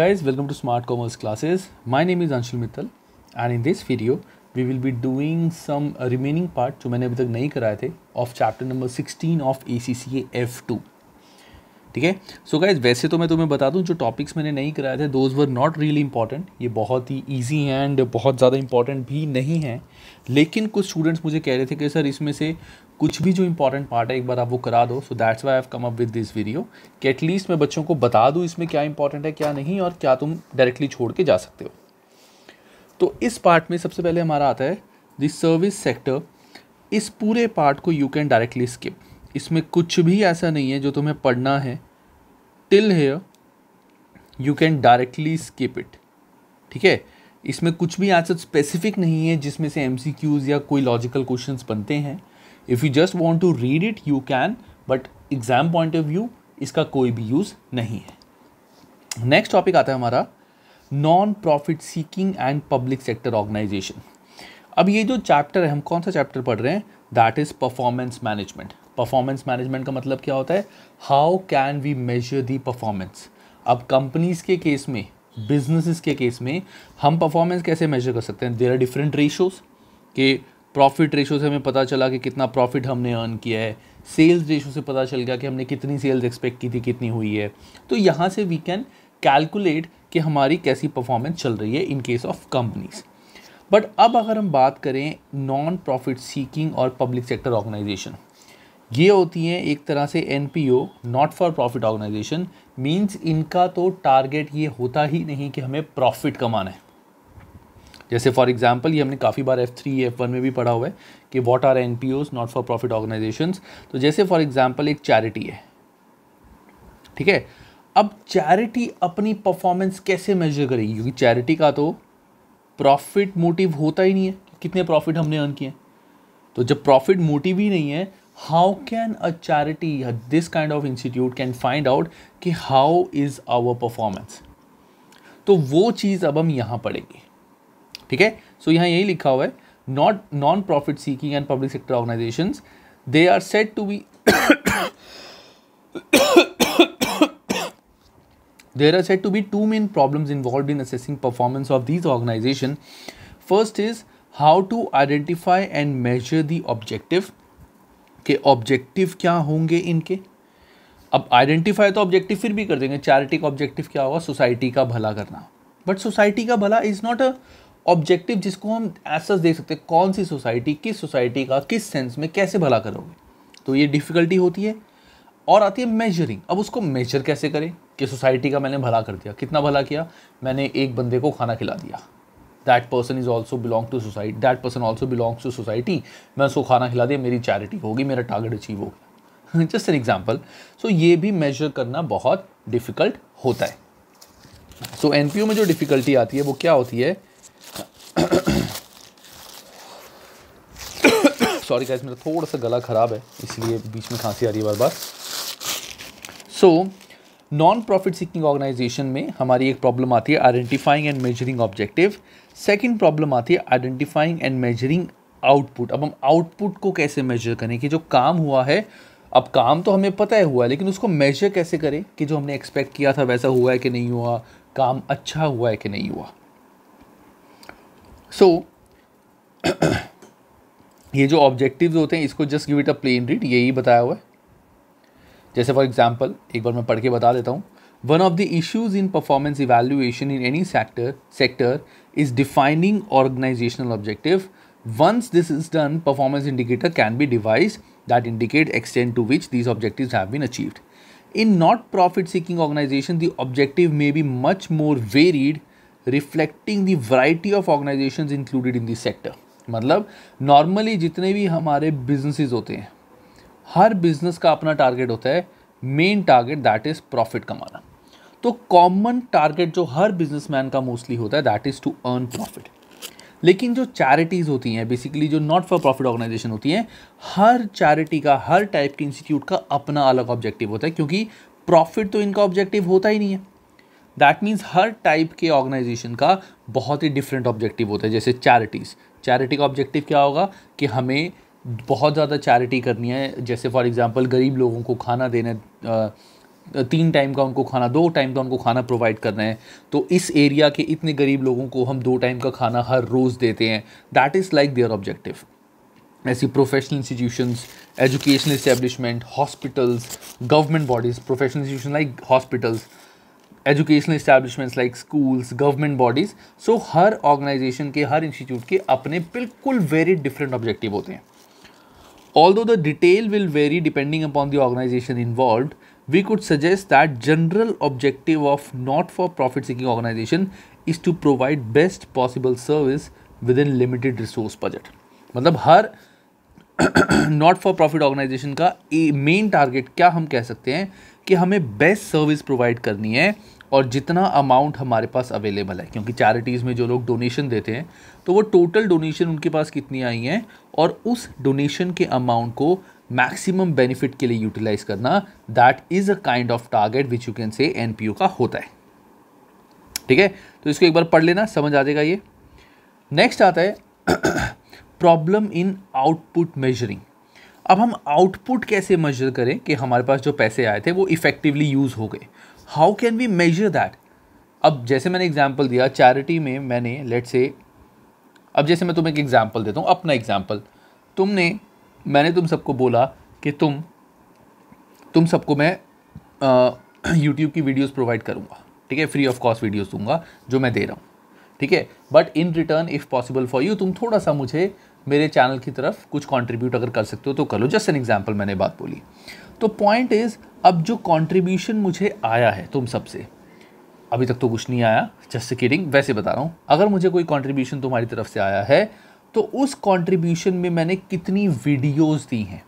guys welcome to smart commerce classes my name is anshul mittal and in this video we will be doing some remaining part jo maine abhi tak nahi karaye the of chapter number 16 of ACCA F2 ठीक है so guys वैसे तो मैं तुम्हें बता दूं जो topics मैंने नहीं कराए थे those were not really important ये बहुत ही ईजी एंड बहुत ज़्यादा इंपॉर्टेंट भी नहीं है लेकिन कुछ स्टूडेंट्स मुझे कह रहे थे कि सर इसमें से कुछ भी जो इंपॉर्टेंट पार्ट है एक बार आप वो करा दो so that's why have come up with this video कि एटलीस्ट मैं बच्चों को बता दूँ इसमें क्या इंपॉर्टेंट है क्या नहीं और क्या तुम डायरेक्टली छोड़ के जा सकते हो तो इस पार्ट में सबसे पहले हमारा आता है द सर्विस सेक्टर इस पूरे पार्ट को यू कैन डायरेक्टली स्किप इसमें कुछ भी ऐसा नहीं है जो तुम्हें पढ़ना है till here you can directly skip it ठीक है इसमें कुछ भी आंसर स्पेसिफिक नहीं है जिसमें से एम या कोई लॉजिकल क्वेश्चन बनते हैं if you just want to read it you can but exam point of view इसका कोई भी यूज़ नहीं है नेक्स्ट टॉपिक आता है हमारा non profit seeking and public sector organisation अब ये जो चैप्टर है हम कौन सा चैप्टर पढ़ रहे हैं that is performance management performance management का मतलब क्या होता है how can we measure the performance अब कंपनीज के केस में बिजनेसिस के केस में हम परफॉर्मेंस कैसे मेजर कर सकते हैं देर आर डिफरेंट रेशोज़ के प्रॉफिट रेशो से हमें पता चला कि कितना प्रॉफिट हमने अर्न किया है सेल्स रेशो से पता चल गया कि हमने कितनी सेल्स एक्सपेक्ट की थी कितनी हुई है तो यहाँ से वी कैन कैलकुलेट कि हमारी कैसी परफॉर्मेंस चल रही है in case of companies but अब अगर हम बात करें नॉन प्रॉफिट सीकिंग और पब्लिक सेक्टर ऑर्गेनाइजेशन ये होती हैं एक तरह से N P O not for profit organisation means इनका तो टारगेट ये होता ही नहीं कि हमें प्रॉफिट कमाना है जैसे फॉर एग्जाम्पल ये हमने काफ़ी बार एफ़ थ्री एफ़ वन में भी पढ़ा हुआ है कि what are N P not for profit organisation तो जैसे फॉर एग्जाम्पल एक चैरिटी है ठीक है अब चैरिटी अपनी परफॉर्मेंस कैसे मेजर करेगी क्योंकि चैरिटी का तो प्रॉफिट मोटिव होता ही नहीं है कितने प्रॉफिट हमने अर्न किए तो जब प्रॉफिट मोटिव ही नहीं है how can a charity uh, this kind of institute can find out कि how is our performance So, वो चीज़ अब हम यहाँ पढ़ेंगे ठीक है सो यहाँ यही लिखा हुआ है not non profit seeking and public sector organisation they are set to be there are said to be two main problems involved in assessing performance of these organizations first is how to identify and measure the objective इसके objective क्या होंगे इनके अब identify तो objective फिर भी कर देंगे चैरिटी का ऑब्जेक्टिव क्या होगा सोसाइटी का भला करना बट सोसाइटी का भला इज़ नॉट अ ऑब्जेक्टिव जिसको हम एसस देख सकते हैं कौन सी सोसाइटी किस सोसाइटी का किस सेंस में कैसे भला करोगे तो ये डिफ़िकल्टी होती है और आती है मेजरिंग अब उसको मेजर कैसे करें कि सोसाइटी का मैंने भला कर दिया कितना भला किया मैंने एक बंदे को खाना खिला दिया that person is also belong to society that person also belongs to society मैं उसको खाना खिला दिया मेरी चैरिटी होगी मेरा टारगेट अचीव होगा जस्ट एन एग्जाम्पल सो ये भी मेजर करना बहुत डिफ़िकल्ट होता है सो so, ओ में जो डिफ़िकल्टी आती है वो क्या होती है सॉरी गाइस मेरा थोड़ा सा गला ख़राब है इसलिए बीच में खांसी आ रही है बार बार so non profit seeking organisation में हमारी एक प्रॉब्लम आती है identifying and measuring objective second problem आती है आइडेंटिफाइंग एंड मेजरिंग आउटपुट अब हम आउटपुट को कैसे मेजर करें कि जो काम हुआ है अब काम तो हमें पता है हुआ है लेकिन उसको मेजर कैसे करें कि जो हमने एक्सपेक्ट किया था वैसा हुआ है कि नहीं हुआ काम अच्छा हुआ है कि नहीं हुआ सो so, ये जो ऑब्जेक्टिव्स होते हैं इसको just give it a plain read यही बताया हुआ है जैसे फॉर एग्जाम्पल एक बार मैं पढ़ के बता देता हूँ one of the issues in performance evaluation in any sector sector is defining organizational objective. Once this is done, performance indicator can be devised that indicate extent to which these objectives have been achieved. In not profit seeking organization, the objective may be much more varied, reflecting the variety of organizations included in the sector. मतलब normally जितने भी हमारे businesses होते हैं हर business का अपना target होता है main target that is profit कमाना तो कॉमन टारगेट जो हर बिजनेसमैन का मोस्टली होता है that is to earn profit लेकिन जो चैरिटीज़ होती हैं बेसिकली जो नॉट फॉर प्रॉफिट ऑर्गेनाइजेशन होती हैं हर चैरिटी का हर टाइप के इंस्टीट्यूट का अपना अलग ऑब्जेक्टिव होता है क्योंकि प्रॉफिट तो इनका ऑब्जेक्टिव होता ही नहीं है दैट मीन्स हर टाइप के ऑर्गेनाइजेशन का बहुत ही डिफरेंट ऑब्जेक्टिव होता है जैसे चैरिटीज़ चैरिटी का ऑब्जेक्टिव क्या होगा कि हमें बहुत ज़्यादा चैरिटी करनी है जैसे फॉर एग्ज़ाम्पल गरीब लोगों को खाना देना तीन टाइम का उनको खाना दो टाइम का उनको खाना प्रोवाइड करना है तो इस एरिया के इतने गरीब लोगों को हम दो टाइम का खाना हर रोज़ देते हैं that is like their objective ऐसी professional institutions educational establishment hospitals government bodies professional institution like hospitals educational establishments like schools government bodies so हर ऑर्गेनाइजेशन के हर इंस्टीट्यूट के अपने बिल्कुल वेरी डिफरेंट ऑब्जेक्टिव होते हैं though the detail will vary depending upon the organisation involve we could suggest that general objective of not for profit seeking organisation is to provide best possible service within limited resource budget मतलब हर not for profit organisation का main target क्या हम कह सकते हैं कि हमें बेस्ट सर्विस प्रोवाइड करनी है और जितना अमाउंट हमारे पास अवेलेबल है क्योंकि चैरिटीज़ में जो लोग डोनेशन देते हैं तो वो टोटल डोनेशन उनके पास कितनी आई हैं और उस डोनेशन के अमाउंट को मैक्सिमम बेनिफिट के लिए यूटिलाइज करना that is a kind of target which you can say an का होता है ठीक है तो इसको एक बार पढ़ लेना समझ आ जाएगा ये नेक्स्ट आता है प्रॉब्लम इन आउटपुट मेजरिंग अब हम आउटपुट कैसे मेजर करें कि हमारे पास जो पैसे आए थे वो इफ़ेक्टिवली यूज़ हो गए how can we measure that अब जैसे मैंने एग्जाम्पल दिया चैरिटी में मैंने लेट से अब जैसे मैं तुम्हें एक एग्जाम्पल देता हूँ अपना एग्जाम्पल तुमने मैंने तुम सबको बोला कि तुम तुम सबको मैं यूट्यूब की वीडियोस प्रोवाइड करूँगा ठीक है फ्री ऑफ कॉस्ट वीडियोस दूंगा जो मैं दे रहा हूँ ठीक है but in return if possible for you तुम थोड़ा सा मुझे मेरे चैनल की तरफ कुछ कॉन्ट्रीब्यूट अगर कर सकते हो तो करो जस्ट एन एग्जाम्पल मैंने बात बोली तो पॉइंट इज़ अब जो कॉन्ट्रीब्यूशन मुझे आया है तुम सबसे अभी तक तो कुछ नहीं आया जस्ट किडिंग वैसे बता रहा हूँ अगर मुझे कोई कॉन्ट्रीब्यूशन तुम्हारी तरफ से आया है तो उस कॉन्ट्रीब्यूशन में मैंने कितनी वीडियोज़ दी हैं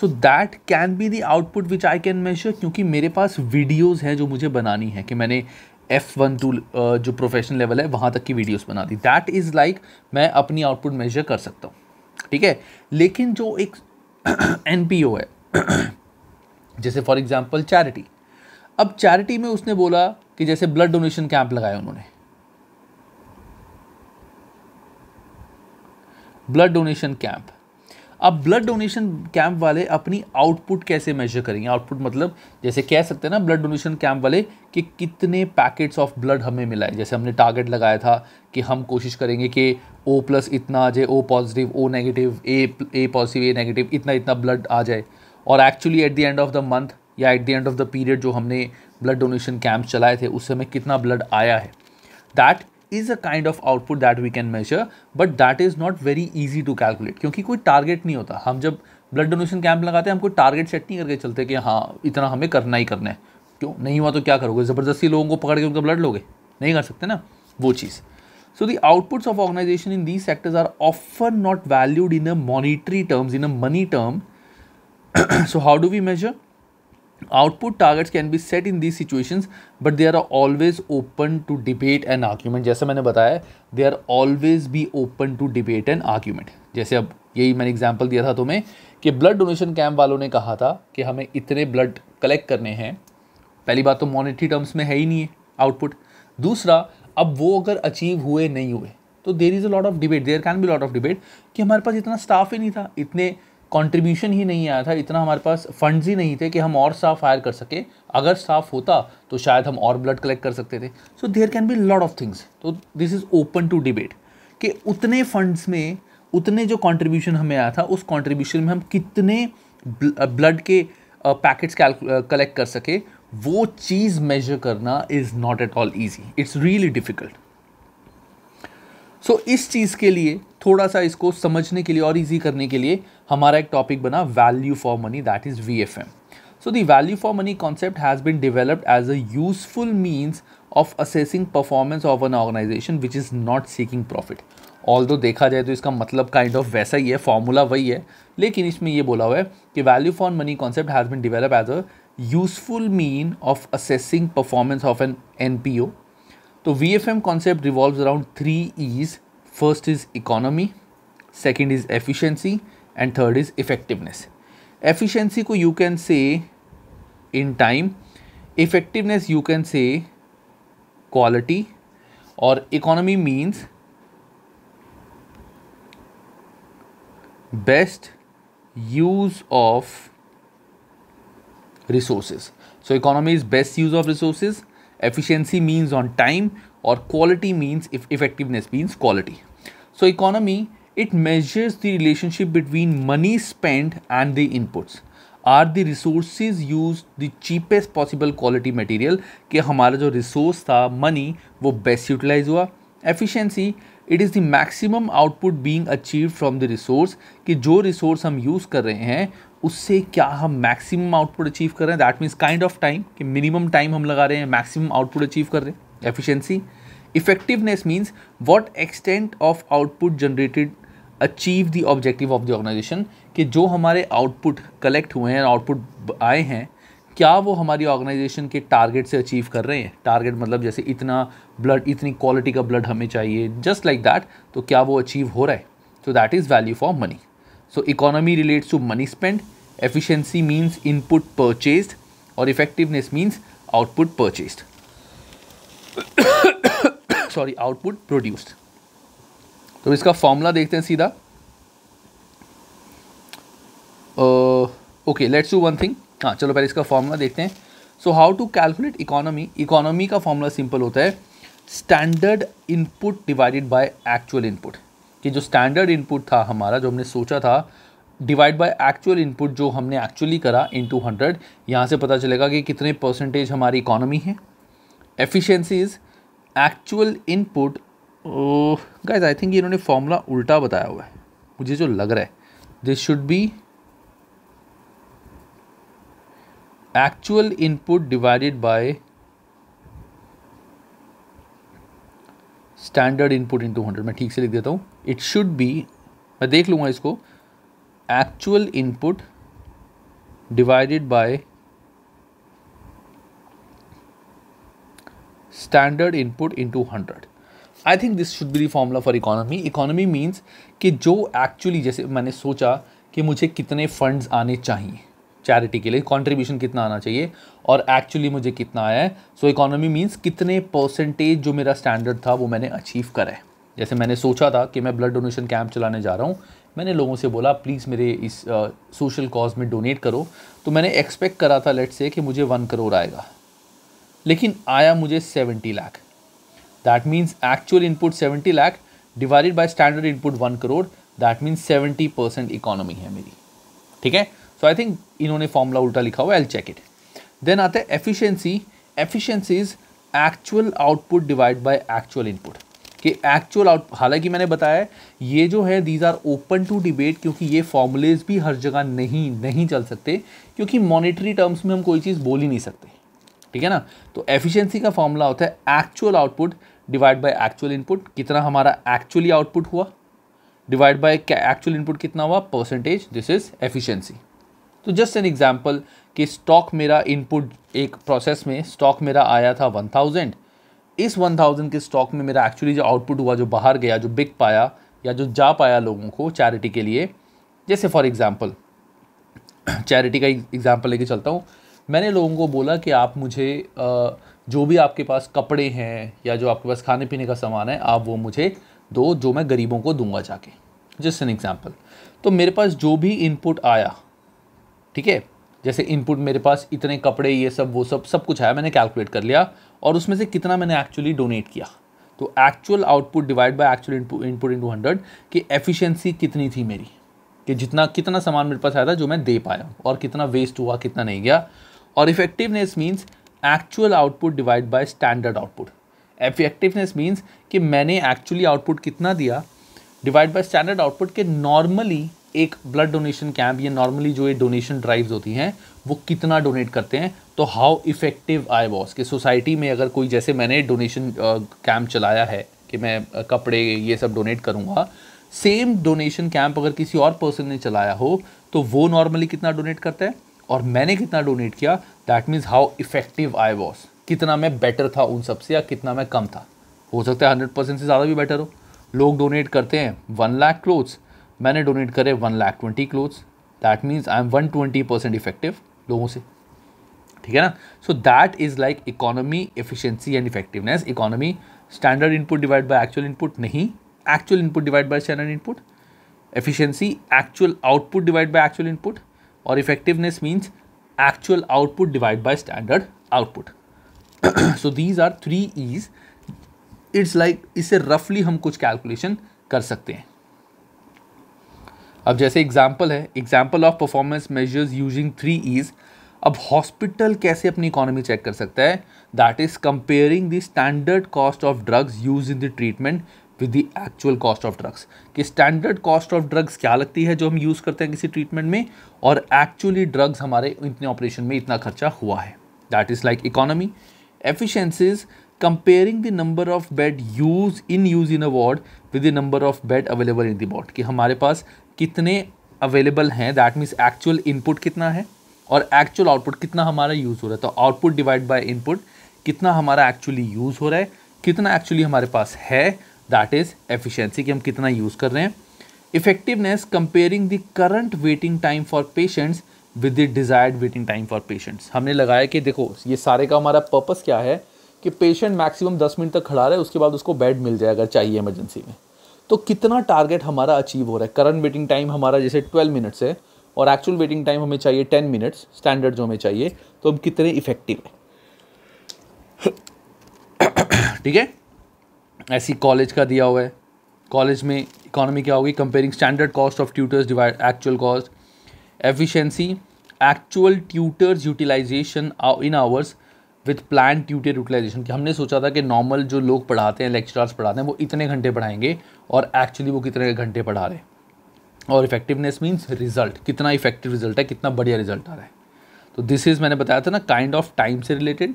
so that can be the output which I can measure क्योंकि मेरे पास वीडियोज़ हैं जो मुझे बनानी है कि मैंने एफ़ वन टू जो प्रोफेशनल लेवल है वहाँ तक की वीडियोस बना दी दैट इज़ लाइक मैं अपनी आउटपुट मेजर कर सकता हूँ ठीक है लेकिन जो एक एन है जैसे फॉर एग्ज़ाम्पल चैरिटी अब चैरिटी में उसने बोला कि जैसे ब्लड डोनेशन कैंप लगाया उन्होंने ब्लड डोनेशन कैंप अब ब्लड डोनेशन कैंप वाले अपनी आउटपुट कैसे मेजर करेंगे आउटपुट मतलब जैसे कह सकते हैं ना ब्लड डोनेशन कैंप वाले कि कितने पैकेट्स ऑफ ब्लड हमें मिला है जैसे हमने टारगेट लगाया था कि हम कोशिश करेंगे कि ओ प्लस इतना आ जाए O positive O negative A A positive A negative इतना इतना ब्लड आ जाए और actually at the end of the month या at the end of the period जो हमने ब्लड डोनेशन कैंप चलाए थे उस समय कितना ब्लड आया है that is a kind of output that we can measure but that is not very easy to calculate क्योंकि कोई टारगेट नहीं होता हम जब ब्लड डोनेशन कैंप लगाते हैं हम कोई टारगेट सेट नहीं करके चलते कि हाँ इतना हमें करना ही करना है क्यों नहीं हुआ तो क्या करोगे ज़बरदस्ती लोगों को पकड़ के उनका ब्लड लोगे नहीं कर सकते ना वो चीज़ so the outputs of organisation in these sectors are often not valued in a monetary terms in a money term so how do we measure output targets can be set in these situation but they are always open to debate and argument जैसा मैंने बताया they are always be open to debate and argument जैसे अब यही मैंने example दिया था तुम्हें कि ब्लड डोनेशन कैंप वालों ने कहा था कि हमें इतने ब्लड कलेक्ट करने हैं पहली बात तो मॉनिटरी टर्म्स में है ही नहीं है आउटपुट दूसरा अब वो अगर अचीव हुए नहीं हुए तो there is a lot of debate there can be lot of debate कि हमारे पास इतना स्टाफ ही नहीं था इतने कंट्रीब्यूशन ही नहीं आया था इतना हमारे पास फंड्स ही नहीं थे कि हम और स्टाफ हायर कर सके अगर स्टाफ होता तो शायद हम और ब्लड कलेक्ट कर सकते थे so there can be lot of things तो this is open to debate कि उतने फंड्स में उतने जो कंट्रीब्यूशन हमें आया था उस कंट्रीब्यूशन में हम कितने ब्लड के पैकेट्स कलेक्ट कर सके वो चीज़ मेजर करना is not at all easy it's really difficult so so, इस चीज़ के लिए थोड़ा सा इसको समझने के लिए और इजी करने के लिए हमारा एक टॉपिक बना value for money that is V F M so the value for money concept has been developed as a useful means of assessing performance of an organisation which is not seeking profit although देखा जाए तो इसका मतलब kind of वैसा ही है formula वही है लेकिन इसमें यह बोला हुआ है कि value for money concept has been develop as a useful mean of assessing performance of an N P O So VFM concept revolves around three E's. First is economy, second is efficiency, and third is effectiveness. Efficiency you can say in time, effectiveness you can say quality, Or economy means best use of resources. So economy is best use of resources efficiency means on time और quality means effectiveness means quality so economy it measures the relationship between money spend and the inputs are the resource use the cheapest possible quality material कि हमारा जो resource था money वो best utilise हुआ efficiency it is the maximum output being achieve from the resource कि जो resource हम use कर रहे हैं उससे क्या हम मैक्सिमम आउटपुट अचीव कर रहे हैं that means kind of time कि मिनिमम टाइम हम लगा रहे हैं मैक्सिमम आउटपुट अचीव कर रहे हैं efficiency effectiveness means what extent of output generated achieve the objective of the organisation कि जो हमारे आउटपुट कलेक्ट हुए हैं आउटपुट आए हैं क्या वो हमारी ऑर्गेनाइजेशन के टारगेट से अचीव कर रहे हैं टारगेट मतलब जैसे इतना ब्लड इतनी क्वालिटी का ब्लड हमें चाहिए जस्ट लाइक दैट तो क्या वो अचीव हो रहा है तो that is value for money so economy relates to money spend efficiency means input purchased और effectiveness means output purchased. Sorry output produced तो इसका फॉर्मूला देखते हैं सीधा okay let's do one thing हाँ चलो पहले इसका फॉर्मूला देखते हैं so how to calculate economy economy का फॉर्मूला सिंपल होता है standard input divided by actual input कि जो स्टैंडर्ड इनपुट था हमारा जो हमने सोचा था डिवाइड बाय एक्चुअल इनपुट जो हमने एक्चुअली करा इन टू हंड्रेड यहाँ से पता चलेगा कि कितने परसेंटेज हमारी इकोनॉमी है efficiency is actual input guys I think इन्होंने फॉर्मूला उल्टा बताया हुआ है मुझे जो लग रहा है this should be actual input divided by standard input into hundred मैं ठीक से लिख देता हूँ इट शुड बी मैं देख लूँगा इसको actual input divided by standard input into hundred I think this should be the formula for economy economy means कि जो एक्चुअली जैसे मैंने सोचा कि मुझे कितने फंड्स आने चाहिए चैरिटी के लिए कंट्रीब्यूशन कितना आना चाहिए और एक्चुअली मुझे कितना आया है सो इकोनॉमी मीन्स कितने परसेंटेज जो मेरा स्टैंडर्ड था वो मैंने अचीव करा है जैसे मैंने सोचा था कि मैं ब्लड डोनेशन कैंप चलाने जा रहा हूँ मैंने लोगों से बोला प्लीज़ मेरे इस सोशल कॉज में डोनेट करो तो मैंने एक्सपेक्ट करा था लेट से कि मुझे वन करोड़ आएगा लेकिन आया मुझे seventy lakh that means actual input seventy lakh divided by standard input one crore that means seventy percent economy है मेरी ठीक है सो आई थिंक इन्होंने फॉर्मूला उल्टा लिखा हुआ एल चेक इट देन आता है efficiency efficiency is actual output divide by actual input कि एक्चुअल आउट हालांकि मैंने बताया ये जो है these are open to debate क्योंकि ये फॉर्मूलेज भी हर जगह नहीं नहीं चल सकते क्योंकि मॉनेटरी टर्म्स में हम कोई चीज़ बोल ही नहीं सकते ठीक है ना तो एफिशिएंसी का फॉर्मूला होता है actual output divide by actual input कितना हमारा एक्चुअली आउटपुट हुआ डिवाइड बाय एक्चुअल इनपुट कितना हुआ परसेंटेज दिस इज एफिशिएंसी तो जस्ट एन एग्जांपल कि स्टॉक मेरा इनपुट एक प्रोसेस में स्टॉक मेरा आया था वन थाउजेंड इस 1000 के स्टॉक में मेरा एक्चुअली जो आउटपुट हुआ जो बाहर गया जो बिक पाया या जो जा पाया लोगों को चैरिटी के लिए जैसे फॉर एग्ज़ाम्पल चैरिटी का एग्ज़ाम्पल लेके चलता हूँ मैंने लोगों को बोला कि आप मुझे जो भी आपके पास कपड़े हैं या जो आपके पास खाने पीने का सामान है आप वो मुझे दो जो मैं गरीबों को दूंगा जाके जस्ट एन एग्ज़ाम्पल तो मेरे पास जो भी इनपुट आया ठीक है जैसे इनपुट मेरे पास इतने कपड़े ये सब वो सब सब कुछ आया मैंने कैलकुलेट कर लिया और उसमें से कितना मैंने एक्चुअली डोनेट किया तो actual output divide by actual input into hundred कि एफिशिएंसी कितनी थी मेरी कि जितना कितना सामान मेरे पास आया था जो मैं दे पाया और कितना वेस्ट हुआ कितना नहीं गया और effectiveness means actual output divide by standard output effectiveness means कि मैंने एक्चुअली आउटपुट कितना दिया डिवाइड बाय स्टैंडर्ड आउटपुट के नॉर्मली एक ब्लड डोनेशन कैंप या नॉर्मली जो ये डोनेशन ड्राइव्स होती हैं वो कितना डोनेट करते हैं तो हाउ इफ़ेक्टिव आई वॉस कि सोसाइटी में अगर कोई जैसे मैंने डोनेशन कैंप चलाया है कि मैं कपड़े ये सब डोनेट करूँगा सेम डोनेशन कैंप अगर किसी और पर्सन ने चलाया हो तो वो नॉर्मली कितना डोनेट करता है और मैंने कितना डोनेट किया that means how effective I was कितना मैं बेटर था उन सबसे या कितना मैं कम था हो सकता है हंड्रेड परसेंट से ज़्यादा भी बेटर हो लोग डोनेट करते हैं वन लाख क्लोथ्स मैंने डोनेट करे one lakh twenty clothes that means I am one twenty percent effective लोगों से ठीक है ना so that is like economy efficiency and effectiveness economy standard input divide by actual input नहीं actual input divide by standard input efficiency actual output divide by actual input और effectiveness means actual output divide by standard output so these are three ease it's like इसे रफली हम कुछ calculation कर सकते हैं अब जैसे एग्जाम्पल है example of performance measures using three Es अब हॉस्पिटल कैसे अपनी इकोनॉमी चेक कर सकता है that is comparing the standard cost of drugs use in the treatment with the actual cost of drugs कि स्टैंडर्ड कॉस्ट ऑफ ड्रग्स क्या लगती है जो हम यूज़ करते हैं किसी ट्रीटमेंट में और एक्चुअली ड्रग्स हमारे इतने ऑपरेशन में इतना खर्चा हुआ है that is like economy efficiencies comparing the number of bed use in use in a ward with the number of bed available in the ward कि हमारे पास कितने अवेलेबल हैं दैट मीन्स एक्चुअल इनपुट कितना है और एक्चुअल आउटपुट कितना हमारा use हो रहा है तो आउटपुट डिवाइड बाय इनपुट कितना हमारा एक्चुअली यूज़ हो रहा है कितना एक्चुअली हमारे पास है दैट इज़ एफिशिएंसी कि हम कितना यूज़ कर रहे हैं effectiveness comparing the current waiting time for patients with the desired waiting time for patients हमने लगाया कि देखो ये सारे का हमारा पर्पज़ क्या है कि पेशेंट मैक्सिमम दस मिनट तक खड़ा रहे उसके बाद उसको बेड मिल जाए अगर चाहिए इमरजेंसी में तो कितना टारगेट हमारा अचीव हो रहा है करंट वेटिंग टाइम हमारा जैसे ट्वेल्व मिनट्स है और एक्चुअल वेटिंग टाइम हमें चाहिए टेन मिनट्स स्टैंडर्ड जो हमें चाहिए तो हम कितने इफेक्टिव हैं ठीक है ऐसी कॉलेज का दिया हुआ है कॉलेज में इकोनॉमी क्या होगी comparing standard cost of tutors divide actual cost efficiency actual tutors utilisation in hours with plan tutor utilisation कि हमने सोचा था कि नॉर्मल जो लोग पढ़ाते हैं लेक्चरार्स पढ़ाते हैं वो इतने घंटे पढ़ाएंगे और एक्चुअली वो कितने घंटे पढ़ा रहे हैं और इफेक्टिवनेस मीन्स रिजल्ट कितना इफेक्टिव रिजल्ट है कितना बढ़िया रिजल्ट आ रहा है तो दिस इज़ मैंने बताया था ना काइंड ऑफ टाइम से रिलेटेड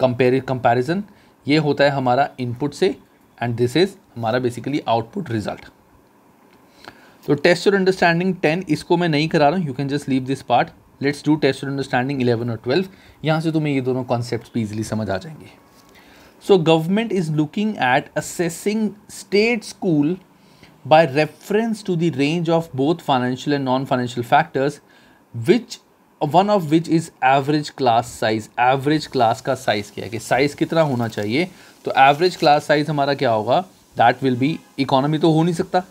कंपेयर कंपेरिजन ये होता है हमारा इनपुट से एंड दिस इज़ हमारा बेसिकली आउटपुट रिजल्ट तो टेस्ट और अंडरस्टैंडिंग टेन इसको मैं नहीं करा रहा हूँ you can just leave this part let's do test और अंडरस्टैंडिंग इलेवन और ट्वेल्व यहाँ से तुम्हें ये दोनों कॉन्सेप्ट भी इजिली समझ आ जाएंगे so government is looking at assessing state school by reference to the range of both financial and non-financial factors which one of which is average class size average class का size क्या है कि size कितना होना चाहिए तो average class size हमारा क्या होगा दैट विल बी इकोनॉमी तो हो नहीं सकता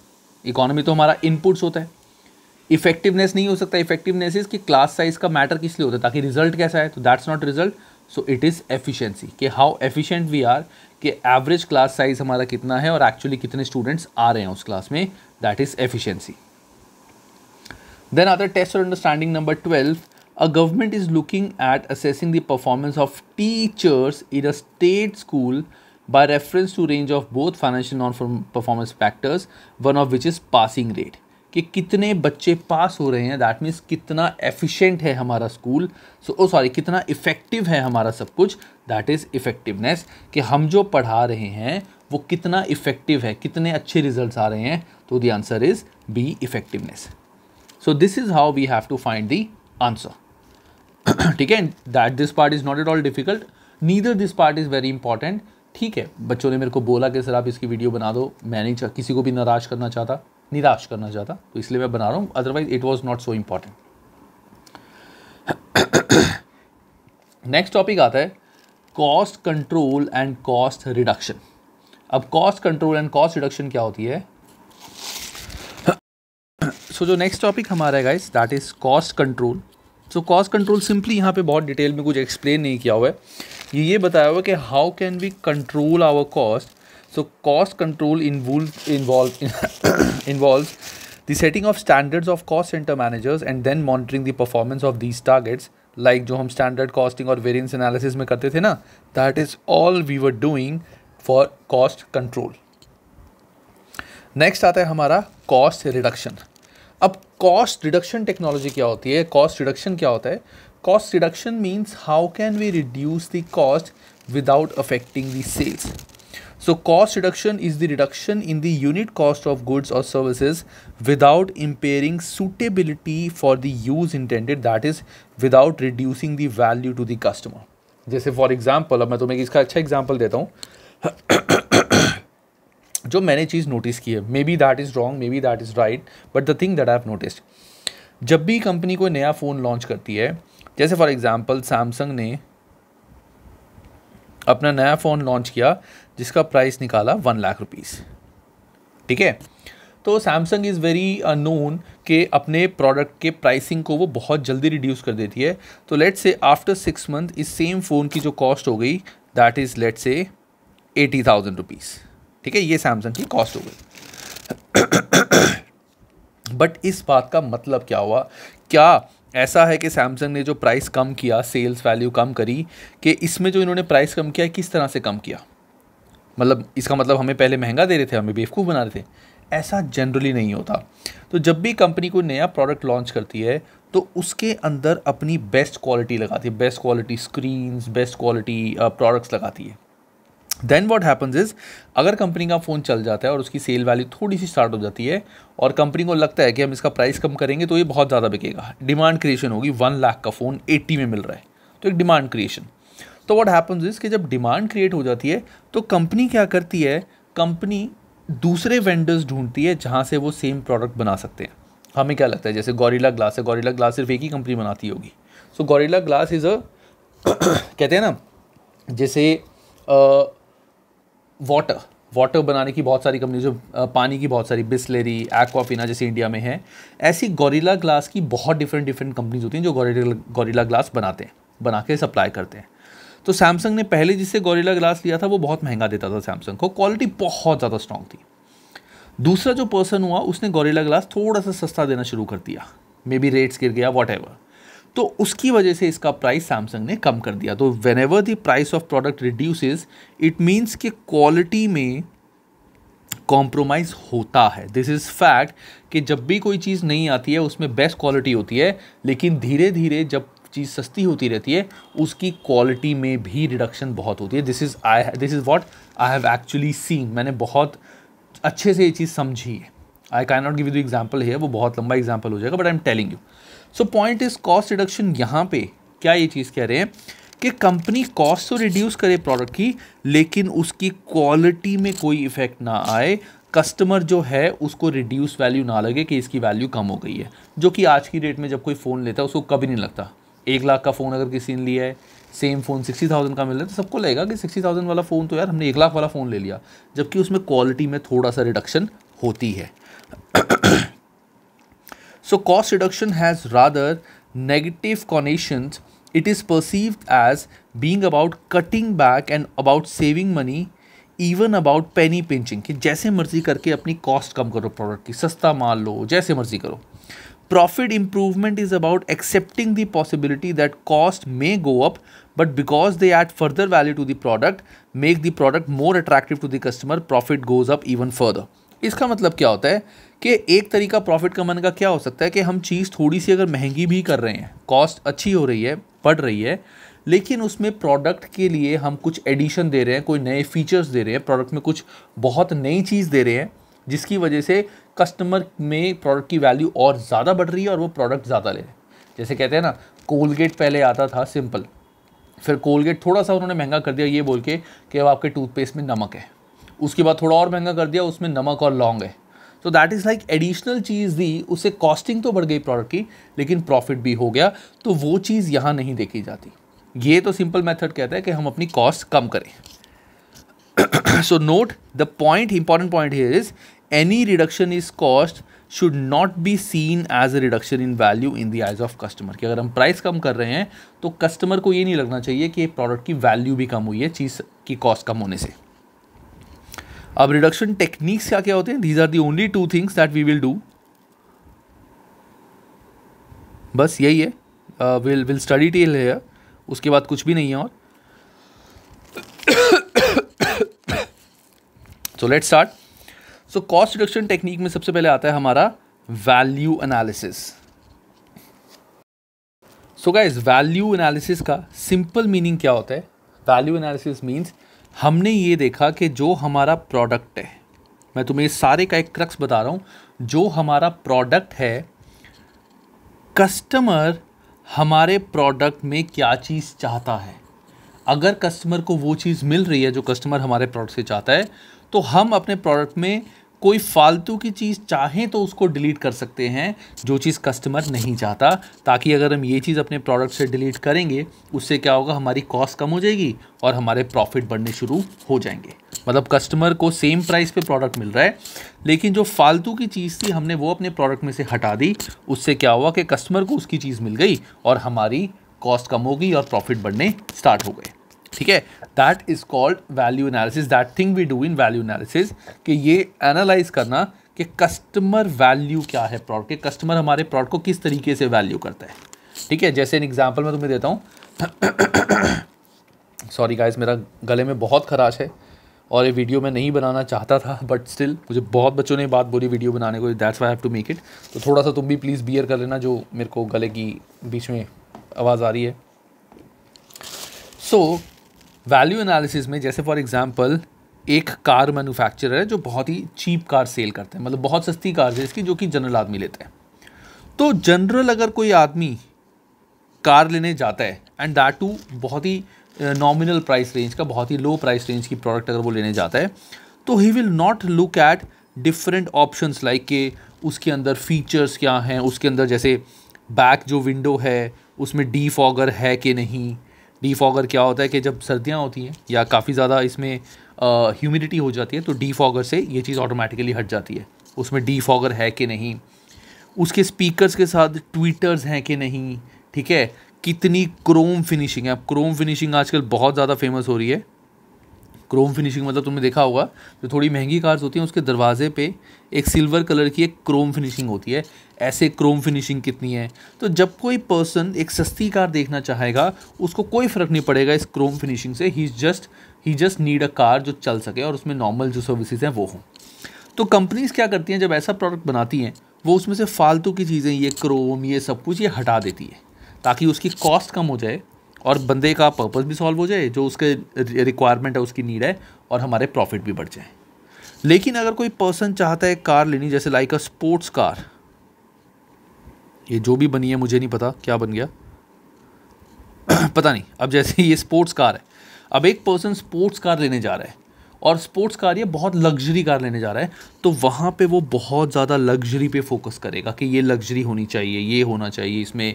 इकोनॉमी तो हमारा इनपुट्स होता है इफेक्टिवनेस नहीं हो सकता इफेक्टिवनेस इज़ कि क्लास साइज़ का मैटर किस लिए होता है ताकि रिजल्ट कैसा है तो that's not result so it is efficiency कि हाउ एफिशिएंट वी आर कि एवरेज क्लास साइज हमारा कितना है और एक्चुअली कितने स्टूडेंट्स आ रहे हैं उस क्लास में that is efficiency then other test और understanding number twelve a government is looking at assessing the performance of teachers in a state school by reference to range of both financial non performance factors one of which is passing rate कि कितने बच्चे पास हो रहे हैं that means कितना efficient है हमारा school so oh sorry कितना इफ़ेक्टिव है हमारा सब कुछ दैट इज़ इफ़ेक्टिवनेस कि हम जो पढ़ा रहे हैं वो कितना इफ़ेक्टिव है कितने अच्छे रिजल्ट आ रहे हैं तो the answer is B effectiveness so this is how we have to find the answer ठीक है that this part is not at all difficult neither this part is very important ठीक है बच्चों ने मेरे को बोला कि सर आप इसकी वीडियो बना दो मैं नहीं किसी को भी नाराज़ करना चाहता निराश करना चाहता तो इसलिए मैं बना रहा हूँ otherwise it was not so important next topic आता है cost control and cost reduction अब cost control and cost reduction क्या होती है सो so, जो नेक्स्ट टॉपिक हमारा है guys that is cost control so cost control simply यहाँ पे बहुत डिटेल में कुछ एक्सप्लेन नहीं किया हुआ है ये ये बताया हुआ है कि how can we control our cost So cost control involves involve, involves the setting of standards of cost center managers and then monitoring the performance of these targets like जो हम standard costing और variance analysis में करते थे ना that is all we were doing for cost control. Next आता है हमारा कॉस्ट रिडक्शन अब कॉस्ट रिडक्शन टेक्नोलॉजी क्या होती है कॉस्ट रिडक्शन क्या होता है cost reduction means how can we reduce the cost without affecting the sales So cost reduction is the reduction in the unit cost of goods or services without impairing suitability for the use intended that is without reducing the value to the customer. जैसे for example अब मैं तुम्हें इसका अच्छा example देता हूँ जो मैंने चीज़ नोटिस की है maybe that is wrong maybe that is right but the thing that I have noticed जब भी कंपनी कोई नया फ़ोन लॉन्च करती है जैसे फॉर एग्ज़ाम्पल सैमसंग ने अपना नया फ़ोन लॉन्च किया जिसका प्राइस निकाला वन लाख रुपीज़ ठीक है तो सैमसंग इज़ वेरी नोन के अपने प्रोडक्ट के प्राइसिंग को वो बहुत जल्दी रिड्यूस कर देती है तो let say after six month इस सेम फ़ोन की जो कॉस्ट हो गई that is let say eighty thousand rupees ठीक है ये सैमसंग की कॉस्ट हो गई बट इस बात का मतलब क्या हुआ क्या ऐसा है कि सैमसंग ने जो प्राइस कम किया सेल्स वैल्यू कम करी कि इसमें जो इन्होंने प्राइस कम किया किस तरह से कम किया मतलब इसका मतलब हमें पहले महंगा दे रहे थे हमें बेवकूफ़ बना रहे थे ऐसा जनरली नहीं होता तो जब भी कंपनी कोई नया प्रोडक्ट लॉन्च करती है तो उसके अंदर अपनी बेस्ट क्वालिटी लगाती है best quality screens best quality products लगाती है देन वॉट हैपन्स इज़ अगर कंपनी का फ़ोन चल जाता है और उसकी सेल वैल्यू थोड़ी सी स्टार्ट हो जाती है और कंपनी को लगता है कि हम इसका प्राइस कम करेंगे तो ये बहुत ज़्यादा बिकेगा डिमांड क्रिएशन होगी वन लाख का फ़ोन एट्टी में मिल रहा है तो एक डिमांड क्रिएशन तो व्हाट हैपन्स इज कि जब डिमांड क्रिएट हो जाती है तो कंपनी क्या करती है कंपनी दूसरे वेंडर्स ढूंढती है जहाँ से वो सेम प्रोडक्ट बना सकते हैं हमें क्या लगता है जैसे गोरीला ग्लास है गोरीला ग्लास सिर्फ एक ही कंपनी बनाती होगी सो गोरीला ग्लास इज़ अ कहते हैं ना जैसे वाटर uh, वाटर बनाने की बहुत सारी कंपनी जो पानी की बहुत सारी बिस्लेरी एक्वाफिना जैसे इंडिया में है ऐसी गोरीला ग्लास की बहुत डिफरेंट डिफरेंट कंपनीज होती हैं जो गोरीला गोरीला ग्लास बनाते हैं बना के सप्लाई करते हैं तो सैमसंग ने पहले जिससे गोरिल्ला ग्लास लिया था वो बहुत महंगा देता था सैमसंग को क्वालिटी बहुत ज़्यादा स्ट्रॉन्ग थी दूसरा जो पर्सन हुआ उसने गोरिल्ला ग्लास थोड़ा सा सस्ता देना शुरू कर दिया मे बी रेट्स गिर गया वॉट तो उसकी वजह से इसका प्राइस सैमसंग ने कम कर दिया तो whenever the price of product reduce it means कि क्वालिटी में कॉम्प्रोमाइज़ होता है दिस इज़ फैक्ट कि जब भी कोई चीज़ नहीं आती है उसमें बेस्ट क्वालिटी होती है लेकिन धीरे धीरे जब चीज़ सस्ती होती रहती है उसकी क्वालिटी में भी रिडक्शन बहुत होती है this is I this is what I have actually seen मैंने बहुत अच्छे से ये चीज़ समझी है I can not give you example है वो बहुत लंबा एग्जाम्पल हो जाएगा but I am telling you so point is cost reduction यहाँ पे क्या ये चीज़ कह रहे हैं कि कंपनी कॉस्ट तो रिड्यूस करे प्रोडक्ट की लेकिन उसकी क्वालिटी में कोई इफेक्ट ना आए कस्टमर जो है उसको रिड्यूस वैल्यू ना लगे कि इसकी वैल्यू कम हो गई है जो कि आज की डेट में जब कोई फ़ोन लेता है उसको कभी नहीं लगता एक लाख का फ़ोन अगर किसी ने लिया है सेम फ़ोन सिक्सटी थाउजेंड का मिल रहा है तो सबको लगेगा कि सिक्सटी थाउजेंड वाला फ़ोन तो यार हमने एक लाख वाला फ़ोन ले लिया जबकि उसमें क्वालिटी में थोड़ा सा रिडक्शन होती है so cost reduction has rather negative connotation it is perceive as being about cutting back and about saving money even about penny pinching कि जैसे मर्जी करके अपनी कॉस्ट कम करो प्रोडक्ट की सस्ता माल लो जैसे मर्जी करो profit improvement is about accepting the possibility that cost may go up but because they add further value to the product make the product more attractive to the customer profit goes up even further इसका मतलब क्या होता है कि एक तरीका profit कमाने का क्या हो सकता है कि हम चीज़ थोड़ी सी अगर महंगी भी कर रहे हैं कॉस्ट अच्छी हो रही है बढ़ रही है लेकिन उसमें प्रोडक्ट के लिए हम कुछ एडिशन दे रहे हैं कोई नए फीचर्स दे रहे हैं प्रोडक्ट में कुछ बहुत नई चीज़ दे रहे हैं जिसकी वजह से कस्टमर में प्रोडक्ट की वैल्यू और ज़्यादा बढ़ रही है और वो प्रोडक्ट ज़्यादा ले रहे हैं जैसे कहते हैं ना कोलगेट पहले आता था सिंपल फिर कोलगेट थोड़ा सा उन्होंने महंगा कर दिया ये बोल के कि अब आपके टूथपेस्ट में नमक है उसके बाद थोड़ा और महंगा कर दिया उसमें नमक और लौंग है तो दैट इज़ लाइक एडिशनल चीज़ दी उससे कॉस्टिंग तो बढ़ गई प्रोडक्ट की लेकिन प्रॉफिट भी हो गया तो वो चीज़ यहाँ नहीं देखी जाती ये तो सिंपल मेथड कहता है कि हम अपनी कॉस्ट कम करें so note the point important point is any reduction is cost should not be seen as a reduction in value in the eyes of customer कि अगर हम प्राइस कम कर रहे हैं तो कस्टमर को ये नहीं लगना चाहिए कि प्रोडक्ट की वैल्यू भी कम हुई है चीज़ की कॉस्ट कम होने से अब रिडक्शन टेक्निक्स क्या क्या होते हैं these are the only two things that we will do बस यही है विल विल स्टडी टेल है उसके बाद कुछ भी नहीं है और so let start so cost reduction technique में सबसे पहले आता है हमारा value analysis so guys value analysis का सिंपल मीनिंग क्या होता है वैल्यू एनालिसिस मीन्स हमने ये देखा कि जो हमारा प्रोडक्ट है मैं तुम्हें इस सारे का एक क्रक्स बता रहा हूँ जो हमारा प्रोडक्ट है कस्टमर हमारे प्रोडक्ट में क्या चीज़ चाहता है अगर कस्टमर को वो चीज़ मिल रही है जो कस्टमर हमारे प्रोडक्ट से चाहता है तो हम अपने प्रोडक्ट में कोई फालतू की चीज़ चाहें तो उसको डिलीट कर सकते हैं जो चीज़ कस्टमर नहीं चाहता ताकि अगर हम ये चीज़ अपने प्रोडक्ट से डिलीट करेंगे उससे क्या होगा हमारी कॉस्ट कम हो जाएगी और हमारे प्रॉफिट बढ़ने शुरू हो जाएंगे मतलब कस्टमर को सेम प्राइस पे प्रोडक्ट मिल रहा है लेकिन जो फालतू की चीज़ थी हमने वो अपने प्रोडक्ट में से हटा दी उससे क्या हुआ कि कस्टमर को उसकी चीज़ मिल गई और हमारी कॉस्ट कम होगी और प्रॉफिट बढ़ने स्टार्ट हो गए ठीक है that is called value analysis that thing we do in value analysis कि ये एनालाइज करना कि कस्टमर वैल्यू क्या है प्रोडक्ट के कस्टमर हमारे प्रोडक्ट को किस तरीके से वैल्यू करता है ठीक है जैसे एक एग्जाम्पल मैं तुम्हें देता हूँ सॉरी गाइज मेरा गले में बहुत खराश है और ये वीडियो मैं नहीं बनाना चाहता था बट स्टिल मुझे बहुत बच्चों ने बात बोली वीडियो बनाने को that's why have to make it तो थोड़ा सा तुम भी प्लीज़ बियर कर लेना जो मेरे को गले की बीच में आवाज़ आ रही है सो so, वैल्यू एनालिसिस में जैसे फॉर एग्जांपल एक कार मैन्युफैक्चरर है जो बहुत ही चीप कार सेल करते हैं मतलब बहुत सस्ती कार है इसकी जो कि जनरल आदमी लेते हैं तो जनरल अगर कोई आदमी कार लेने जाता है एंड दैट टू बहुत ही नॉमिनल प्राइस रेंज का बहुत ही लो प्राइस रेंज की प्रोडक्ट अगर वो लेने जाता है तो he will not look at different options like के उसके अंदर फीचर्स क्या हैं उसके अंदर जैसे बैक जो विंडो है उसमें डी फॉगर है कि नहीं डी फॉगर क्या होता है कि जब सर्दियाँ होती हैं या काफ़ी ज़्यादा इसमें ह्यूमिडिटी हो जाती है तो डी फॉगर से ये चीज़ ऑटोमेटिकली हट जाती है उसमें डी फॉगर है कि नहीं उसके स्पीकर्स के साथ ट्विटर्स हैं कि नहीं ठीक है कितनी क्रोम फिनिशिंग है अब क्रोम फिनिशिंग आजकल बहुत ज़्यादा फेमस हो रही है क्रोम फिनिशिंग मतलब तुमने देखा होगा जो थोड़ी महंगी कार्स होती हैं उसके दरवाजे पे एक सिल्वर कलर की एक क्रोम फिनिशिंग होती है ऐसे क्रोम फिनिशिंग कितनी है तो जब कोई पर्सन एक सस्ती कार देखना चाहेगा उसको कोई फ़र्क नहीं पड़ेगा इस क्रोम फिनिशिंग से ही just he just need a car जो चल सके और उसमें नॉर्मल जो सर्विसेज हैं वो हों तो कंपनीज़ क्या करती हैं जब ऐसा प्रोडक्ट बनाती हैं वो उसमें से फालतू की चीज़ें ये क्रोम ये सब कुछ ये हटा देती है ताकि उसकी कॉस्ट कम हो जाए और बंदे का पर्पज़ भी सॉल्व हो जाए जो उसके रिक्वायरमेंट है उसकी नीड है और हमारे प्रॉफिट भी बढ़ जाए लेकिन अगर कोई पर्सन चाहता है कार लेनी जैसे लाइक अ स्पोर्ट्स कार ये जो भी बनी है मुझे नहीं पता क्या बन गया पता नहीं अब जैसे ये स्पोर्ट्स कार है अब एक पर्सन स्पोर्ट्स कार लेने जा रहा है और स्पोर्ट्स कार ये बहुत लग्जरी कार लेने जा रहा है तो वहाँ पे वो बहुत ज़्यादा लग्जरी पे फोकस करेगा कि ये लग्जरी होनी चाहिए ये होना चाहिए इसमें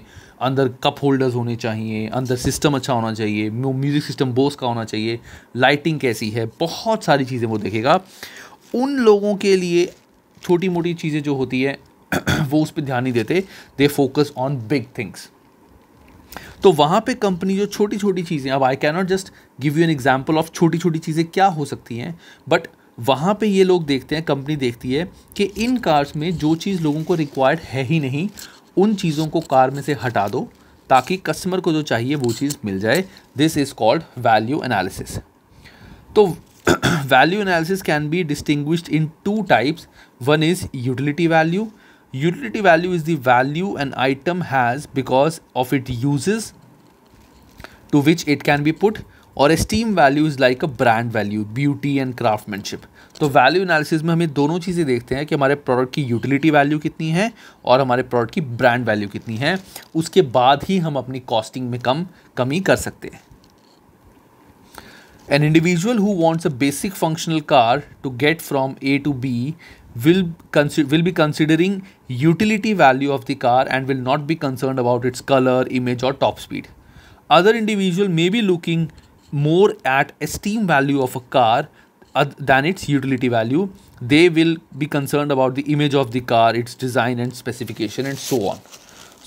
अंदर कप होल्डर्स होने चाहिए अंदर सिस्टम अच्छा होना चाहिए म्यूज़िक सिस्टम बोस का होना चाहिए लाइटिंग कैसी है बहुत सारी चीज़ें वो देखेगा उन लोगों के लिए छोटी मोटी चीज़ें जो होती है वो उस पर ध्यान नहीं देते they focus on big things तो वहाँ पे कंपनी जो छोटी छोटी चीज़ें अब I cannot just give you an example of छोटी छोटी चीज़ें क्या हो सकती हैं बट वहाँ पे ये लोग देखते हैं कंपनी देखती है कि इन कार्स में जो चीज़ लोगों को रिक्वायर्ड है ही नहीं उन चीज़ों को कार में से हटा दो ताकि कस्टमर को जो चाहिए वो चीज़ मिल जाए this is called value analysis तो value analysis can be distinguished in two types one is utility value utility value is the value an item has because of its uses to which it can be put और esteem value is like a brand value beauty and craftsmanship तो value analysis में हमें दोनों चीज़ें देखते हैं कि हमारे प्रोडक्ट की utility value कितनी है और हमारे प्रोडक्ट की brand value कितनी है उसके बाद ही हम अपनी costing में कम कमी कर सकते हैं An individual who wants a basic functional car to get from A to B will consider will be considering utility value of the car and will not be concerned about its color image or top speed other individual may be looking more at esteem value of a car than its utility value they will be concerned about the image of the car its design and specification and so on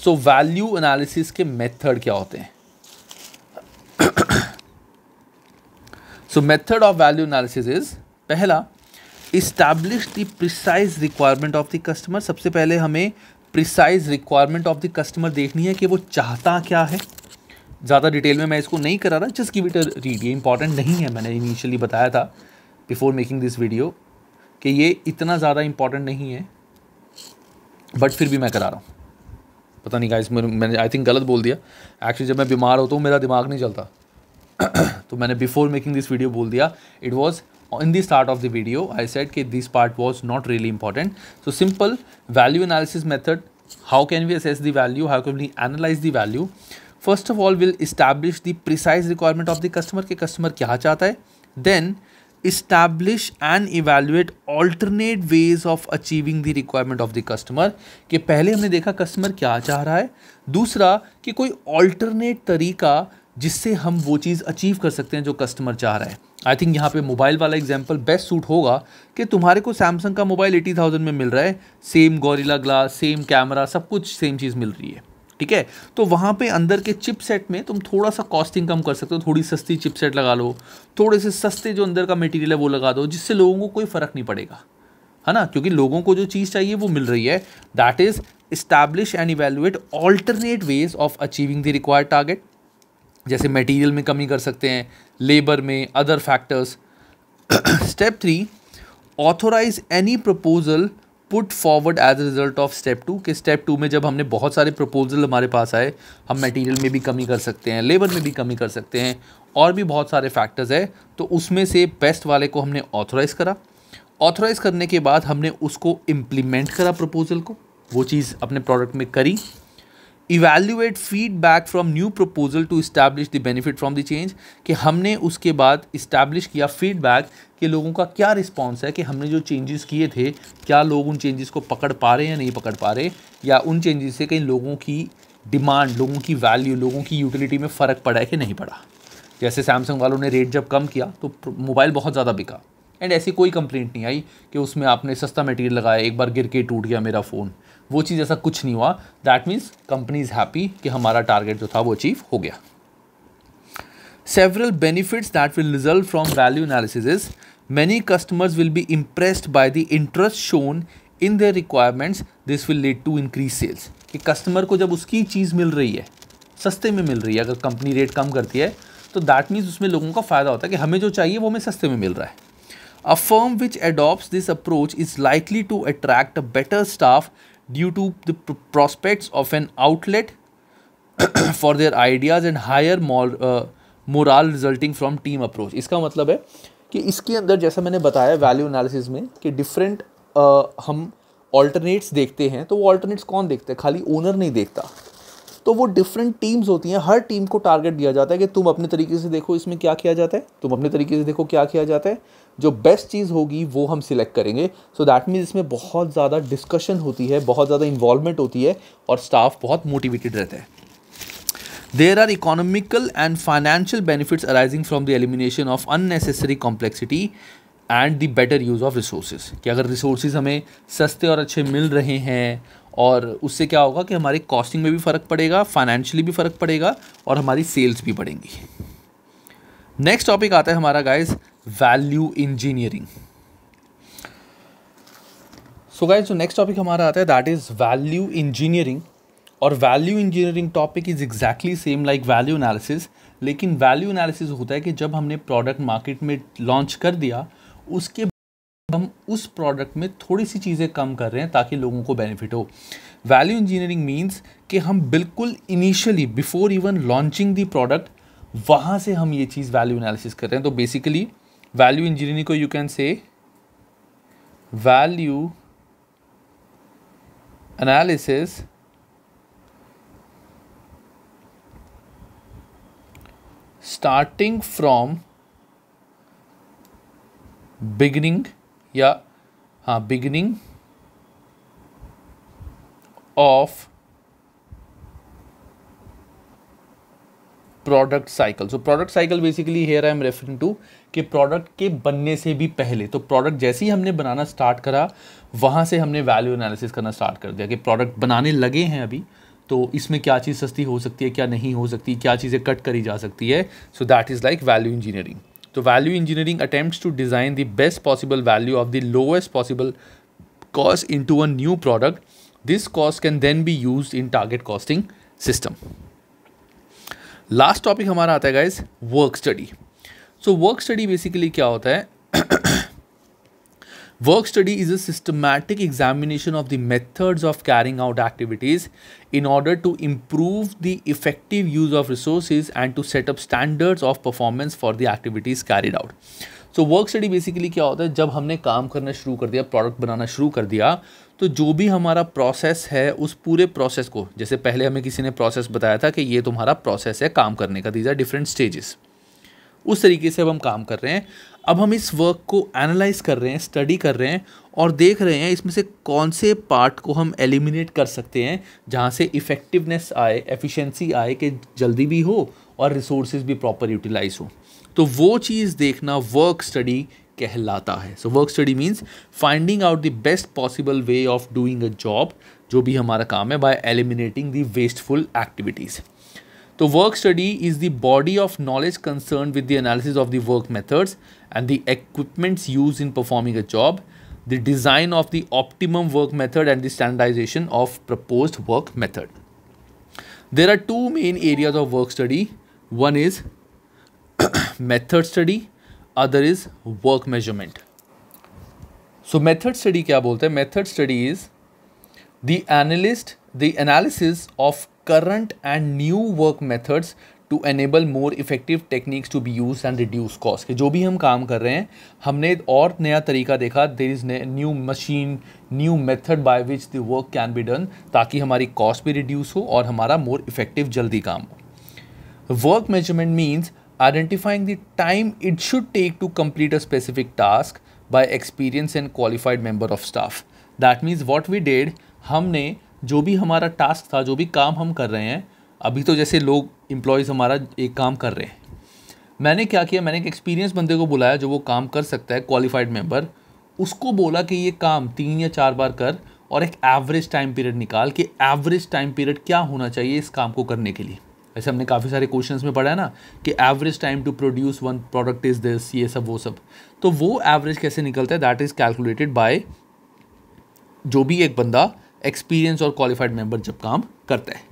so value analysis ke method kya hote हैं so method of value analysis is पहला establish the precise requirement of the customer सबसे पहले हमें precise requirement of the customer देखनी है कि वो चाहता क्या है ज़्यादा डिटेल में मैं इसको नहीं करा रहा just give it a read ये इंपॉर्टेंट नहीं है मैंने इनिशियली बताया था बिफोर मेकिंग दिस वीडियो कि ये इतना ज़्यादा इंपॉर्टेंट नहीं है बट फिर भी मैं करा रहा हूँ पता नहीं इसमें मैंने आई थिंक गलत बोल दिया एक्चुअली जब मैं बीमार होता हूँ मेरा दिमाग नहीं चलता तो मैंने बिफोर मेकिंग दिस वीडियो बोल दिया it was in the start of the video i said that this part was not really important so simple value analysis method how can we assess the value how can we analyze the value first of all we'll establish the precise requirement of the customer ke customer kya chahta hai then establish and evaluate alternate ways of achieving the requirement of the customer ke pehle humne dekha customer kya चाह raha hai dusra ki koi alternate tarika jisse hum wo cheez achieve kar sakte hain jo customer चाह raha hai I think यहाँ पे mobile वाला example best suit होगा कि तुम्हारे को Samsung का मोबाइल एटी थाउजेंड में मिल रहा है same Gorilla glass same camera सब कुछ सेम चीज़ मिल रही है ठीक है तो वहाँ पे अंदर के चिप सेट में तुम थोड़ा सा कॉस्टिंग कम कर सकते हो थोड़ी सस्ती चिप सेट लगा लो थोड़े से सस्ते जो अंदर का मटेरियल है वो लगा दो जिससे लोगों को कोई फ़र्क नहीं पड़ेगा है ना क्योंकि लोगों को जो चीज़ चाहिए वो मिल रही है that is establish and evaluate alternate ways of achieving the required target जैसे मटेरियल में कमी कर सकते हैं लेबर में other factors step three authorise any proposal put forward as result of step two कि स्टेप टू में जब हमने बहुत सारे प्रपोजल हमारे पास आए हम मटेरियल में भी कमी कर सकते हैं लेबर में भी कमी कर सकते हैं और भी बहुत सारे फैक्टर्स है तो उसमें से बेस्ट वाले को हमने ऑथोराइज़ करा ऑथोराइज़ करने के बाद हमने उसको इम्प्लीमेंट करा प्रपोजल को वो चीज़ अपने प्रोडक्ट में करी evaluate feedback from new proposal to establish the benefit from the change कि हमने उसके बाद इस्टेब्लिश किया फीडबैक कि लोगों का क्या रिस्पॉन्स है कि हमने जो चेंजेस किए थे क्या लोग उन चेंजेस को पकड़ पा रहे हैं या नहीं पकड़ पा रहे या उन चेंजेस से कहीं लोगों की डिमांड लोगों की वैल्यू लोगों की यूटिलिटी में फ़र्क पड़ा है कि नहीं पड़ा जैसे सैमसंग वालों ने रेट जब कम किया तो मोबाइल बहुत ज़्यादा बिका एंड ऐसी कोई कंप्लेंट नहीं आई कि उसमें आपने सस्ता मटेरियल लगाया एक बार गिर के टूट गया मेरा फ़ोन वो चीज़ ऐसा कुछ नहीं हुआ that means company is happy कि हमारा टारगेट जो था वो अचीव हो गया several benefits that will result from value analysis many customers will be impressed impressed the interest shown in the their this will will to increase sales कि customer को जब उसकी चीज़ मिल रही है सस्ते में मिल रही है अगर कंपनी रेट कम करती है तो दैट मीन्स उसमें लोगों का फ़ायदा होता है कि हमें जो चाहिए वो हमें सस्ते में मिल रहा है A firm which adopts this approach is likely to attract a better staff due to the prospects of an outlet for their ideas and higher morale resulting from team approach इसका मतलब है कि इसके अंदर जैसा मैंने बताया वैल्यू एनालिसिस में कि डिफरेंट uh, हम ऑल्टरनेट्स देखते हैं तो वो ऑल्टरनेट्स कौन देखते हैं खाली ओनर नहीं देखता तो वो डिफरेंट टीम्स होती हैं हर टीम को टारगेट दिया जाता है कि तुम अपने तरीके से देखो इसमें क्या किया जाता है तुम अपने तरीके से देखो क्या किया जाता है जो बेस्ट चीज़ होगी वो हम सिलेक्ट करेंगे सो दैट मीन्स इसमें बहुत ज़्यादा डिस्कशन होती है बहुत ज़्यादा इन्वॉलमेंट होती है और स्टाफ बहुत मोटिवेटेड रहता है there are economical and financial benefits arising from the elimination of unnecessary complexity and the better use of resource कि अगर रिसोर्स हमें सस्ते और अच्छे मिल रहे हैं और उससे क्या होगा कि हमारी कॉस्टिंग में भी फ़र्क पड़ेगा फाइनेंशियली भी फ़र्क पड़ेगा और हमारी सेल्स भी बढ़ेंगी नेक्स्ट टॉपिक आता है हमारा guys value engineering so guys जो नेक्स्ट टॉपिक हमारा आता है दैट इज़ वैल्यू इंजीनियरिंग और value engineering topic is exactly same like value analysis लेकिन वैल्यू एनालिसिस होता है कि जब हमने प्रोडक्ट मार्केट में लॉन्च कर दिया उसके हम उस प्रोडक्ट में थोड़ी सी चीज़ें कम कर रहे हैं ताकि लोगों को बेनिफिट हो वैल्यू इंजीनियरिंग मीन्स कि हम बिल्कुल initially before even launching the product वहाँ से हम ये चीज़ वैल्यू एनालिसिस कर रहे हैं तो बेसिकली वैल्यू इंजीनियरिंग को you can say value analysis starting from beginning या हाँ beginning of product cycle so product cycle basically here I am referring to कि प्रोडक्ट के बनने से भी पहले तो प्रोडक्ट जैसे ही हमने बनाना स्टार्ट करा वहाँ से हमने वैल्यू एनालिसिस करना स्टार्ट कर दिया कि प्रोडक्ट बनाने लगे हैं अभी तो इसमें क्या चीज़ सस्ती हो सकती है क्या नहीं हो सकती क्या चीज़ें कट करी जा सकती है so that is like value engineering तो value engineering attempt to design the best possible value of the lowest possible cost into a new product this cost can then be use in target costing system last topic हमारा आता है guys work study so work study basically क्या होता है work study is a systematic examination of the methods of carrying out activities in order to improve the effective use of resource and to set up standards of performance for the activities carried out so work study basically क्या होता है जब हमने काम करना शुरू कर दिया प्रोडक्ट बनाना शुरू कर दिया तो जो भी हमारा प्रोसेस है उस पूरे प्रोसेस को जैसे पहले हमें किसी ने प्रोसेस बताया था कि ये तुम्हारा प्रोसेस है काम करने का दीज आर डिफरेंट स्टेजेस उस तरीके से अब हम काम कर रहे हैं अब हम इस वर्क को एनालाइज कर रहे हैं स्टडी कर रहे हैं और देख रहे हैं इसमें से कौन से पार्ट को हम एलिमिनेट कर सकते हैं जहाँ से इफ़ेक्टिवनेस आए एफिशिएंसी आए कि जल्दी भी हो और रिसोर्स भी प्रॉपर यूटिलाइज हो तो वो चीज़ देखना वर्क स्टडी कहलाता है so work study means finding out the best possible way of doing a job जो भी हमारा काम है by eliminating the wasteful activities The work study is the body of knowledge concerned with the analysis of the work methods and the equipments used in performing a job, the design of the optimum work method and the standardization of proposed work method. There are two main areas of work study. One is method study, other is work measurement. So method study क्या बोलते हैं? Method study is the analyst, the analysis of current and new work methods to enable more effective techniques to be use and reduce cost कि जो भी हम काम कर रहे हैं हमने और नया तरीका देखा there is new machine new method by which the work can be done ताकि हमारी कॉस्ट भी रिड्यूस हो और हमारा मोर इफेक्टिव जल्दी काम हो work measurement means identifying the time it should take to complete a specific task by experience and qualified member of staff that means what we did हमने जो भी हमारा टास्क था जो भी काम हम कर रहे हैं अभी तो जैसे लोग इम्प्लॉयज़ हमारा एक काम कर रहे हैं मैंने क्या किया मैंने एक एक्सपीरियंस बंदे को बुलाया जो वो काम कर सकता है क्वालिफाइड मेंबर उसको बोला कि ये काम तीन या चार बार कर और एक एवरेज टाइम पीरियड निकाल कि एवरेज टाइम पीरियड क्या होना चाहिए इस काम को करने के लिए ऐसे हमने काफ़ी सारे क्वेश्चंस में पढ़ा है ना कि average time to produce one product is this ये सब वो सब तो वो एवरेज कैसे निकलता है दैट इज़ कैलकुलेटेड बाय जो भी एक बंदा एक्सपीरियंस और क्वालिफाइड मेंबर जब काम करता है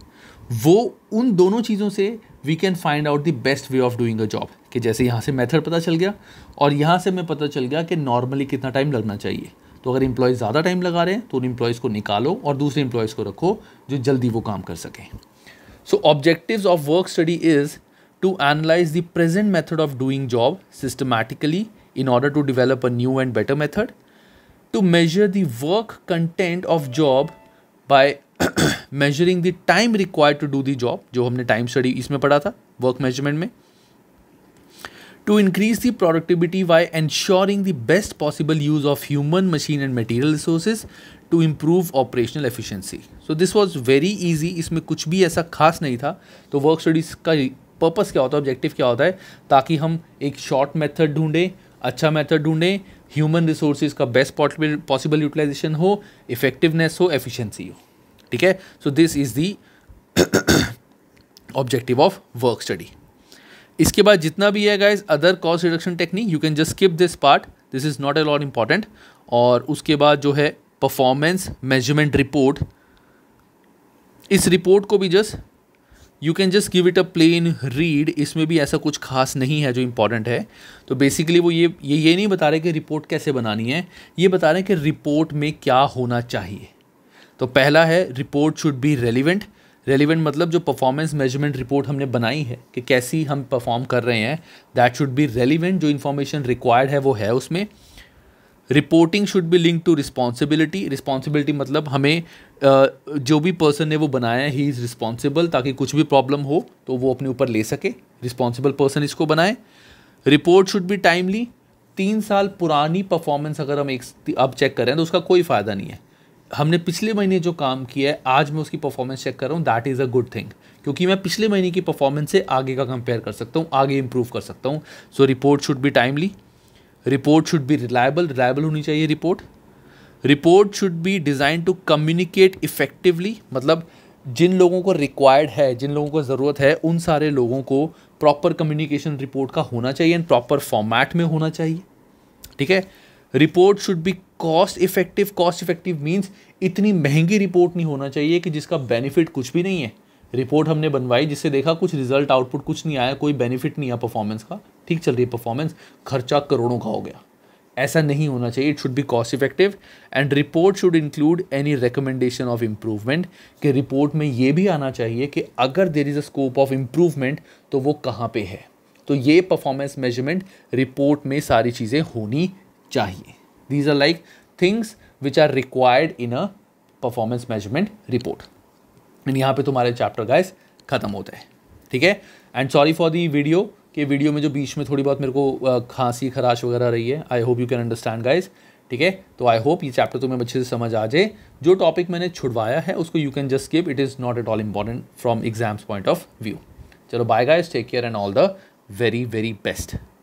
वो उन दोनों चीज़ों से we can find out the best way of doing a job कि जैसे यहाँ से मेथड पता चल गया और यहाँ से मैं पता चल गया कि नॉर्मली कितना टाइम लगना चाहिए तो अगर इम्प्लॉयज़ ज़्यादा टाइम लगा रहे हैं तो उन इम्प्लॉयज़ को निकालो और दूसरे इम्प्लॉयज़ को रखो जो जल्दी वो काम कर सकें सो objective of work study is to analyse the present method of doing job systematically in order to develop a new and better method to measure work content of job by measuring the time require to do the job जो हमने time study इसमें पढ़ा था work measurement में to increase the productivity by ensuring the best possible use of human machine and material resources to improve operational efficiency so this was very easy इसमें कुछ भी ऐसा खास नहीं था तो वर्क स्टडीज का पर्पज़ क्या होता है ऑब्जेक्टिव क्या होता है ताकि हम एक शॉर्ट मैथड ढूंढें अच्छा मैथड ढूंढें ह्यूमन रिसोर्सेज का बेस्ट पॉसिबल यूटिलाइजेशन हो इफेक्टिवनेस हो एफिशिएंसी हो ठीक है so this is the objective of work study इसके बाद जितना भी है guys other cost reduction technique you can just skip this part this is not a lot important और उसके बाद जो है परफॉर्मेंस मेजरमेंट रिपोर्ट इस रिपोर्ट को भी just you can just give it a plain read इसमें भी ऐसा कुछ खास नहीं है जो इम्पॉर्टेंट है तो बेसिकली वो ये ये ये नहीं बता रहे कि रिपोर्ट कैसे बनानी है ये बता रहे हैं कि रिपोर्ट में क्या होना चाहिए तो पहला है report should be relevant relevant मतलब जो परफॉर्मेंस मेजरमेंट रिपोर्ट हमने बनाई है कि कैसी हम परफॉर्म कर रहे हैं दैट शुड बी रेलिवेंट जो इन्फॉर्मेशन रिक्वायर्ड है वो है उसमें reporting should be link to responsibility responsibility मतलब हमें जो भी पर्सन ने वो बनाया ही इज़ रिस्पॉन्सिबल ताकि कुछ भी प्रॉब्लम हो तो वो अपने ऊपर ले सके रिस्पॉन्सिबल पर्सन इसको बनाए रिपोर्ट शुड बी टाइमली तीन साल पुरानी परफॉर्मेंस अगर हम एक अब चेक करें तो उसका कोई फ़ायदा नहीं है हमने पिछले महीने जो काम किया है आज मैं उसकी परफॉर्मेंस चेक कर रहा हूँ that is a good thing क्योंकि मैं पिछले महीने की परफॉर्मेंस से आगे का कंपेयर कर सकता हूँ आगे इंप्रूव कर सकता हूँ so report should be timely report should be reliable reliable होनी चाहिए report report should be design to communicate effectively मतलब जिन लोगों को रिक्वायर्ड है जिन लोगों को ज़रूरत है उन सारे लोगों को प्रॉपर कम्युनिकेशन रिपोर्ट का होना चाहिए एंड प्रॉपर फॉर्मेट में होना चाहिए ठीक है report should be cost effective cost effective means इतनी महंगी रिपोर्ट नहीं होना चाहिए कि जिसका बेनिफिट कुछ भी नहीं है रिपोर्ट हमने बनवाई जिससे देखा कुछ रिजल्ट आउटपुट कुछ नहीं आया कोई बेनिफिट नहीं आया परफॉर्मेंस का ठीक चल रही है परफॉर्मेंस खर्चा करोड़ों का हो गया ऐसा नहीं होना चाहिए it should be cost effective and report should include any recommendation of improvement कि रिपोर्ट में ये भी आना चाहिए कि अगर there is a scope of improvement तो वो कहाँ पे है तो ये परफॉर्मेंस मेजरमेंट रिपोर्ट में सारी चीज़ें होनी चाहिए these are like things which are required in a performance measurement report and यहाँ पे तुम्हारे चैप्टर गाइस ख़त्म होते हैं ठीक है and sorry for the video कि वीडियो में जो बीच में थोड़ी बहुत मेरे को खांसी खराश वगैरह रही है I hope you can understand guys ठीक है तो आई होप ये चैप्टर तुम्हें अच्छे से समझ आ जाए जो टॉपिक मैंने छुड़वाया है उसको you can just skip it is not at all important from exams point of view चलो bye guys take care and all the very very best